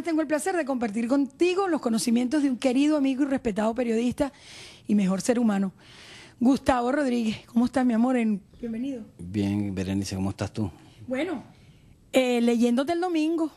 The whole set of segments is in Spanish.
tengo el placer de compartir contigo los conocimientos de un querido amigo y respetado periodista y mejor ser humano. Gustavo Rodríguez, ¿cómo estás, mi amor? Bienvenido. Bien, Berenice, ¿cómo estás tú? Bueno, eh, leyéndote el domingo,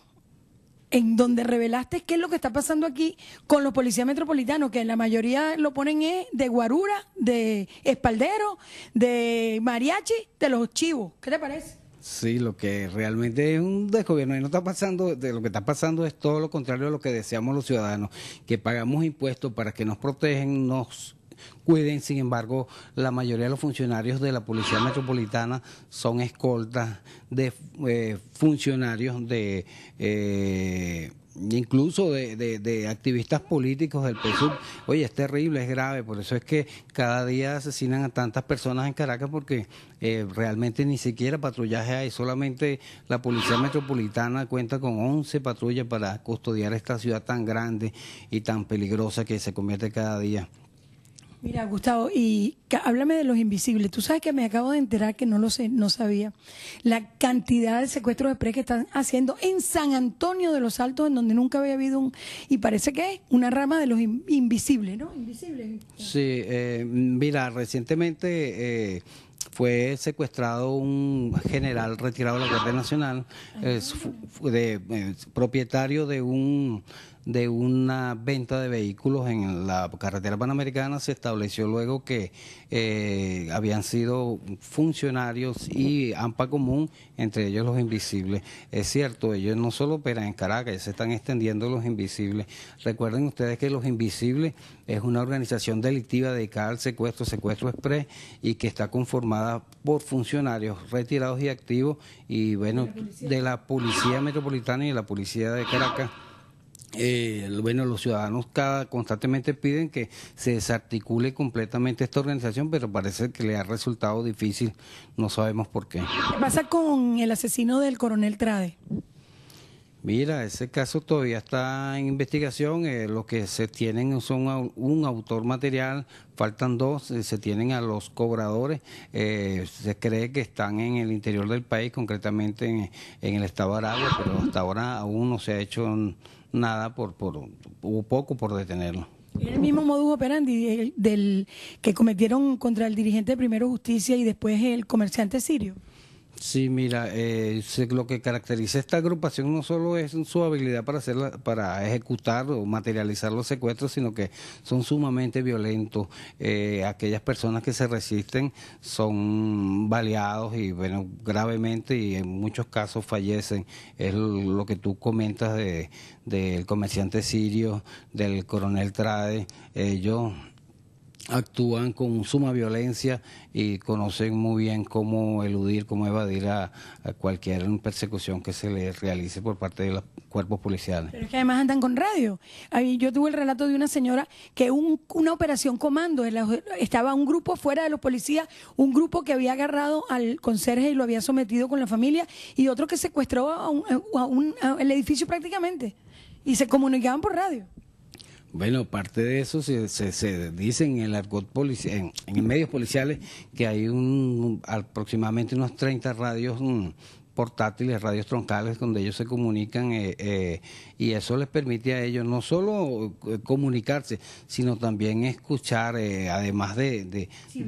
en donde revelaste qué es lo que está pasando aquí con los policías metropolitanos, que en la mayoría lo ponen es de guarura, de espaldero, de mariachi, de los chivos. ¿Qué te parece? Sí, lo que realmente es un desgobierno y no está pasando, de lo que está pasando es todo lo contrario a lo que deseamos los ciudadanos, que pagamos impuestos para que nos protegen, nos cuiden, sin embargo, la mayoría de los funcionarios de la Policía Metropolitana son escoltas de eh, funcionarios de... Eh, incluso de, activistas políticos del PSUV. Oye, es terrible, es grave, por eso es que cada día asesinan a tantas personas en Caracas porque eh, realmente ni siquiera patrullaje hay, solamente la Policía Metropolitana cuenta con 11 patrullas para custodiar esta ciudad tan grande y tan peligrosa que se convierte cada día. Mira, Gustavo, y háblame de los invisibles. Tú sabes que me acabo de enterar que no lo sé, no sabía. La cantidad de secuestros de pre que están haciendo en San Antonio de los Altos, en donde nunca había habido un. Y parece que es una rama de los invisibles, ¿no? Invisibles. Sí, eh, mira, recientemente. Eh, fue secuestrado un general retirado de la Guardia Nacional, ah. de, eh, propietario de un de una venta de vehículos en la carretera panamericana se estableció luego que eh, habían sido funcionarios y AMPA Común, entre ellos los invisibles. Es cierto, ellos no solo operan en Caracas, se están extendiendo los invisibles. Recuerden ustedes que los invisibles es una organización delictiva dedicada al secuestro, secuestro exprés, y que está conformada por funcionarios retirados y activos y bueno, de la policía metropolitana y de la policía de Caracas eh, bueno, los ciudadanos cada, constantemente piden que se desarticule completamente esta organización, pero parece que le ha resultado difícil, no sabemos por qué. ¿Qué pasa con el asesino del coronel Trade? Mira, ese caso todavía está en investigación. Eh, lo que se tienen son un autor material, faltan dos, eh, se tienen a los cobradores. Eh, se cree que están en el interior del país, concretamente en, el estado de Aragua, pero hasta ahora aún no se ha hecho nada por, por poco por detenerlo. El mismo modus operandi del que cometieron contra el dirigente de Primero Justicia y después el comerciante sirio. Sí, mira, eh, lo que caracteriza a esta agrupación no solo es su habilidad para, para ejecutar o materializar los secuestros, sino que son sumamente violentos. Eh, aquellas personas que se resisten son baleados y, bueno, gravemente y en muchos casos fallecen. Es lo que tú comentas del de, comerciante sirio, del coronel Trade. Ellos. Eh, actúan con suma violencia y conocen muy bien cómo eludir, cómo evadir a, cualquier persecución que se le realice por parte de los cuerpos policiales. Pero es que además andan con radio. Ahí yo tuve el relato de una señora que una operación comando, estaba un grupo fuera de los policías, un grupo que había agarrado al conserje y lo había sometido con la familia y otro que secuestró a el edificio prácticamente y se comunicaban por radio. Bueno, parte de eso se, se, dice en el medios policiales que hay un aproximadamente unos 30 radios mm, portátiles, radios troncales, donde ellos se comunican eh, eh, y eso les permite a ellos no solo eh, comunicarse, sino también escuchar, además de... si,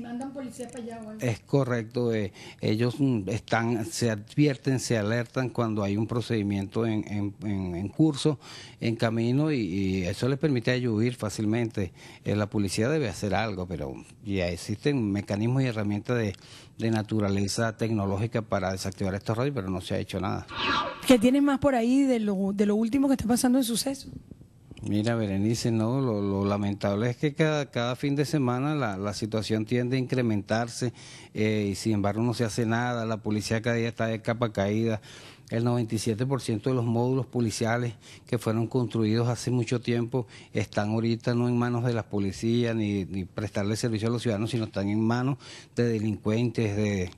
mandan policía para allá. Es correcto, ellos mm, están, se advierten, se alertan cuando hay un procedimiento en, curso, en camino, y, eso les permite a ellos huir fácilmente. la policía debe hacer algo, pero ya existen mecanismos y herramientas de, de naturaleza tecnológica para desactivar Festival pero no se ha hecho nada. ¿Qué tienes más por ahí de lo, último que está pasando en suceso? Mira, Berenice, no, lo, lamentable es que cada, cada fin de semana la, la situación tiende a incrementarse eh, y sin embargo no se hace nada, la policía cada día está de capa caída. El 97% de los módulos policiales que fueron construidos hace mucho tiempo están ahorita no en manos de las policías ni, ni prestarle servicio a los ciudadanos, sino están en manos de delincuentes, de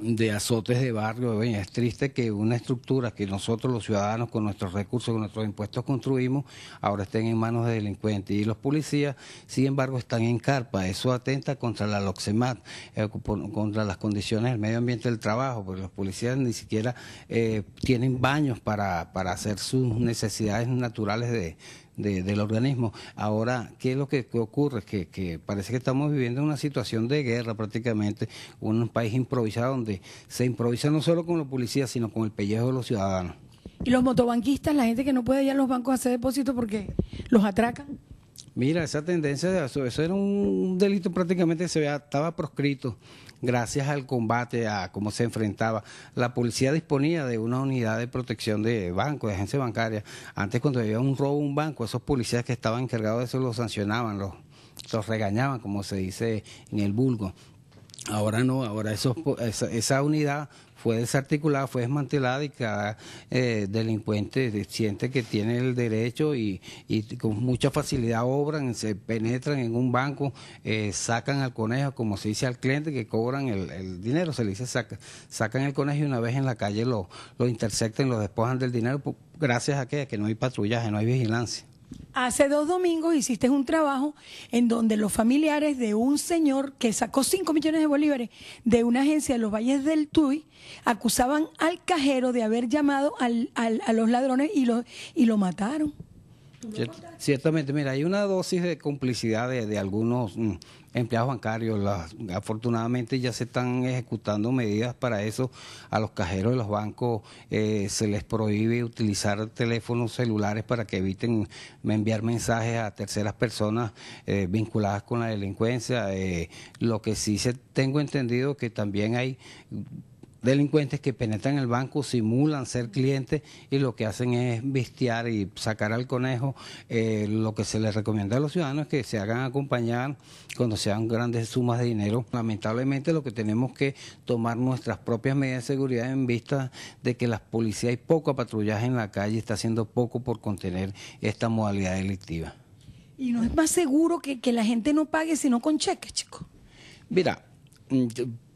de azotes de barrio. es triste que una estructura que nosotros los ciudadanos con nuestros recursos, con nuestros impuestos construimos, ahora estén en manos de delincuentes. Y los policías, sin embargo, están en carpa. Eso atenta contra la LOXEMAT, eh, contra las condiciones del medio ambiente del trabajo, porque los policías ni siquiera eh, tienen baños para, para hacer sus necesidades naturales de, del organismo. Ahora, ¿qué es lo que, ocurre? Que, parece que estamos viviendo una situación de guerra prácticamente, un país improvisado donde se improvisa no solo con los policías, sino con el pellejo de los ciudadanos. ¿Y los motobanquistas, la gente que no puede ir a los bancos a hacer depósitos porque los atracan? Mira, esa tendencia, eso, eso era un delito prácticamente, se estaba proscrito gracias al combate, a cómo se enfrentaba. La policía disponía de una unidad de protección de banco, de agencia bancaria. Antes cuando había un robo a un banco, esos policías que estaban encargados de eso los sancionaban, los regañaban, como se dice en el vulgo. Ahora no, ahora esa, unidad fue desarticulada, fue desmantelada y cada eh, delincuente siente que tiene el derecho y, con mucha facilidad obran, se penetran en un banco, eh, sacan al conejo, como se dice al cliente, que cobran el, dinero, se le dice sacan el conejo y una vez en la calle lo, lo interceptan, lo despojan del dinero, gracias a que, que no hay patrullaje, no hay vigilancia. Hace dos domingos hiciste un trabajo en donde los familiares de un señor que sacó 5 millones de bolívares de una agencia de los Valles del Tuy acusaban al cajero de haber llamado a los ladrones y y lo mataron. Ciertamente, mira, hay una dosis de complicidad de, algunos mm, empleados bancarios. afortunadamente ya se están ejecutando medidas para eso. A los cajeros de los bancos eh, se les prohíbe utilizar teléfonos celulares para que eviten enviar mensajes a terceras personas eh, vinculadas con la delincuencia. Eh, lo que sí se, tengo entendido que también hay delincuentes que penetran el banco, simulan ser clientes y lo que hacen es vistear y sacar al conejo. Eh, lo que se les recomienda a los ciudadanos es que se hagan acompañar cuando sean grandes sumas de dinero. Lamentablemente lo que tenemos que tomar nuestras propias medidas de seguridad en vista de que las policías y poco patrullaje en la calle, está haciendo poco por contener esta modalidad delictiva. Y no es más seguro que, que la gente no pague sino con cheques, chicos. Mira, mm,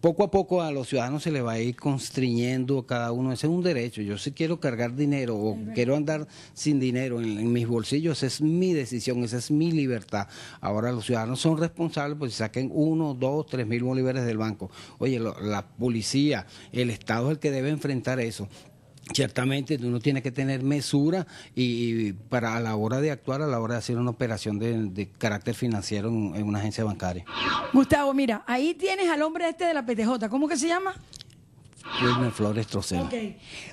poco a poco a los ciudadanos se les va a ir constriñendo cada uno. Ese es un derecho. Yo si quiero cargar dinero o quiero andar sin dinero en, mis bolsillos, esa es mi decisión, esa es mi libertad. Ahora los ciudadanos son responsables pues si saquen uno, dos, tres mil bolívares del banco. Oye, la policía, el Estado es el que debe enfrentar eso. Ciertamente uno tiene que tener mesura y, para a la hora de actuar, a la hora de hacer una operación de, carácter financiero en, una agencia bancaria. Gustavo, mira, ahí tienes al hombre este de la PTJ, ¿cómo que se llama? Wilmer Flores Trocena.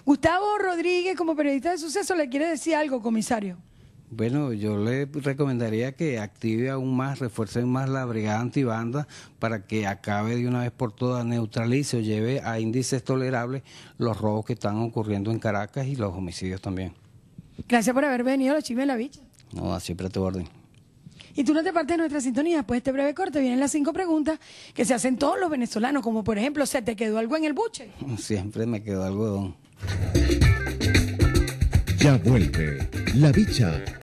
Gustavo Rodríguez, como periodista de suceso, le quiere decir algo, comisario. Bueno, yo le recomendaría que active aún más, refuercen más la brigada antibanda para que acabe de una vez por todas, neutralice o lleve a índices tolerables los robos que están ocurriendo en Caracas y los homicidios también. Gracias por haber venido a los chismes de la bicha. No, siempre tu orden. Y tú no te partes de nuestra sintonía. Pues este breve corte vienen las cinco preguntas que se hacen todos los venezolanos, como por ejemplo, ¿se te quedó algo en el buche? Siempre me quedó algodón. Ya vuelve La Bicha